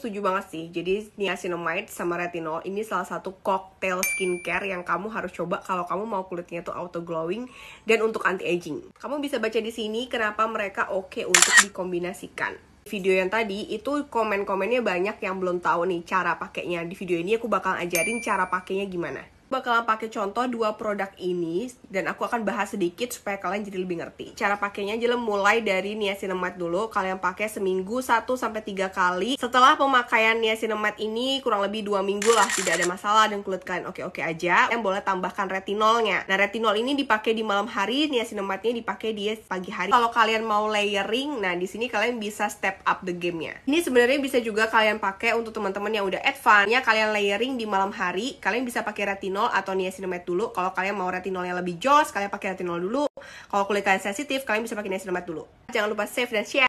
setuju banget sih. Jadi niacinamide sama retinol ini salah satu cocktail skincare yang kamu harus coba kalau kamu mau kulitnya tuh auto glowing dan untuk anti aging. Kamu bisa baca di sini kenapa mereka oke okay untuk dikombinasikan video yang tadi itu komen-komennya banyak yang belum tahu nih cara pakainya di video ini aku bakal ajarin cara pakainya gimana bakalan pakai contoh dua produk ini dan aku akan bahas sedikit supaya kalian jadi lebih ngerti. Cara pakainya jelas mulai dari niacinamide dulu. Kalian pakai seminggu 1 sampai tiga kali. Setelah pemakaian niacinamide ini kurang lebih dua minggu lah tidak ada masalah dan kulit kalian oke-oke aja. yang boleh tambahkan retinolnya. Nah, retinol ini dipakai di malam hari, niacinamide-nya dipakai di pagi hari. Kalau kalian mau layering, nah di sini kalian bisa step up the game-nya. Ini sebenarnya bisa juga kalian pakai untuk teman-teman yang udah advance. nya kalian layering di malam hari, kalian bisa pakai retinol retinol atau niacinamide dulu. Kalau kalian mau retinolnya lebih joss, kalian pakai retinol dulu. Kalau kulit kalian sensitif, kalian bisa pakai niacinamide dulu. Jangan lupa save dan share.